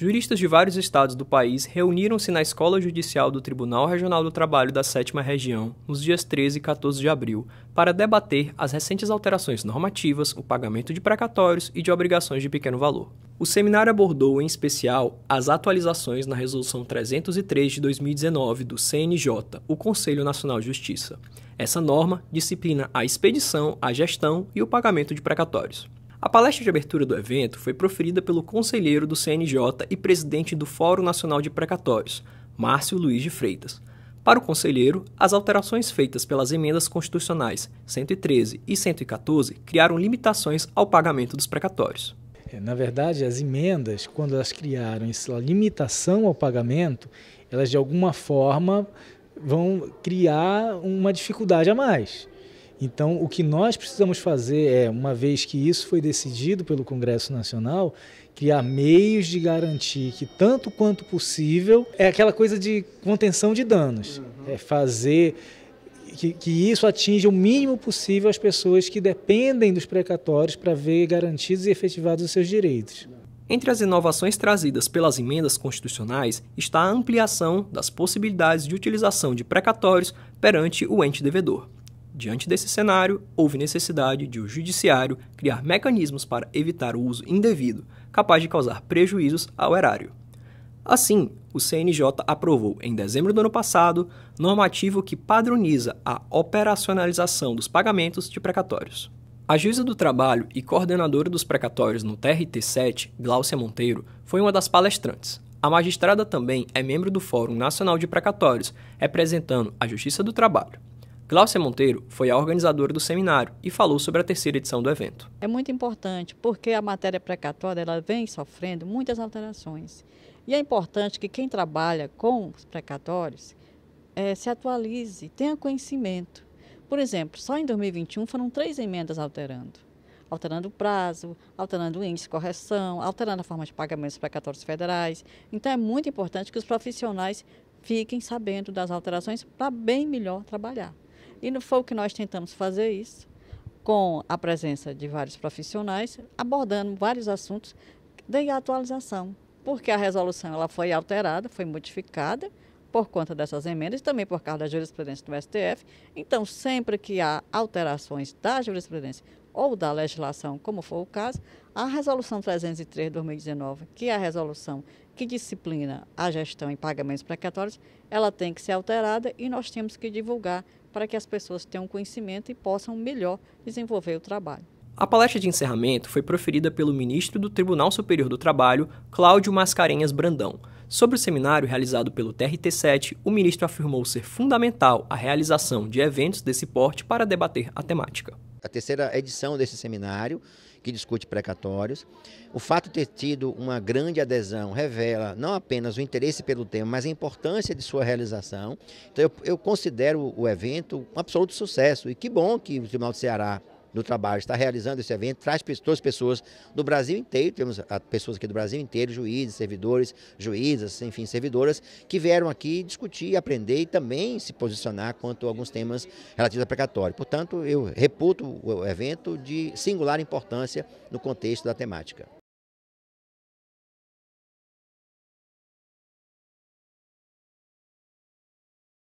Juristas de vários estados do país reuniram-se na Escola Judicial do Tribunal Regional do Trabalho da 7 Região, nos dias 13 e 14 de abril, para debater as recentes alterações normativas, o pagamento de precatórios e de obrigações de pequeno valor. O seminário abordou, em especial, as atualizações na Resolução 303 de 2019 do CNJ, o Conselho Nacional de Justiça. Essa norma disciplina a expedição, a gestão e o pagamento de precatórios. A palestra de abertura do evento foi proferida pelo conselheiro do CNJ e presidente do Fórum Nacional de Precatórios, Márcio Luiz de Freitas. Para o conselheiro, as alterações feitas pelas emendas constitucionais 113 e 114 criaram limitações ao pagamento dos precatórios. É, na verdade, as emendas, quando elas criaram essa limitação ao pagamento, elas de alguma forma vão criar uma dificuldade a mais. Então, o que nós precisamos fazer é, uma vez que isso foi decidido pelo Congresso Nacional, criar meios de garantir que, tanto quanto possível, é aquela coisa de contenção de danos. Uhum. É fazer que, que, isso atinja o mínimo possível as pessoas que dependem dos precatórios para ver garantidos e efetivados os seus direitos. Entre as inovações trazidas pelas emendas constitucionais está a ampliação das possibilidades de utilização de precatórios perante o ente devedor. Diante desse cenário, houve necessidade de o judiciário criar mecanismos para evitar o uso indevido, capaz de causar prejuízos ao erário. Assim, o CNJ aprovou em dezembro do ano passado normativo que padroniza a operacionalização dos pagamentos de precatórios. A juíza do trabalho e coordenadora dos precatórios no TRT7, Gláucia Monteiro, foi uma das palestrantes. A magistrada também é membro do Fórum Nacional de Precatórios, representando a Justiça do Trabalho. Cláudia Monteiro foi a organizadora do seminário e falou sobre a terceira edição do evento. É muito importante porque a matéria precatória ela vem sofrendo muitas alterações. E é importante que quem trabalha com os precatórios é, se atualize, tenha conhecimento. Por exemplo, só em 2021 foram três emendas alterando. Alterando o prazo, alterando o índice de correção, alterando a forma de pagamento dos precatórios federais. Então é muito importante que os profissionais fiquem sabendo das alterações para bem melhor trabalhar. E não foi o que nós tentamos fazer isso, com a presença de vários profissionais, abordando vários assuntos de atualização, porque a resolução ela foi alterada, foi modificada por conta dessas emendas e também por causa da jurisprudência do STF. Então, sempre que há alterações da jurisprudência ou da legislação, como foi o caso, a resolução 303 de 2019, que é a resolução que disciplina a gestão em pagamentos precatórios, ela tem que ser alterada e nós temos que divulgar para que as pessoas tenham conhecimento e possam melhor desenvolver o trabalho. A palestra de encerramento foi proferida pelo ministro do Tribunal Superior do Trabalho, Cláudio Mascarenhas Brandão. Sobre o seminário realizado pelo TRT7, o ministro afirmou ser fundamental a realização de eventos desse porte para debater a temática a terceira edição desse seminário, que discute precatórios. O fato de ter tido uma grande adesão revela não apenas o interesse pelo tema, mas a importância de sua realização. Então, eu, eu considero o evento um absoluto sucesso. E que bom que o Tribunal do Ceará do trabalho está realizando esse evento, traz pessoas, pessoas do Brasil inteiro, temos ah, pessoas aqui do Brasil inteiro, juízes, servidores, juízas, enfim, servidoras, que vieram aqui discutir, aprender e também se posicionar quanto a alguns temas relativos a precatório. Portanto, eu reputo o evento de singular importância no contexto da temática.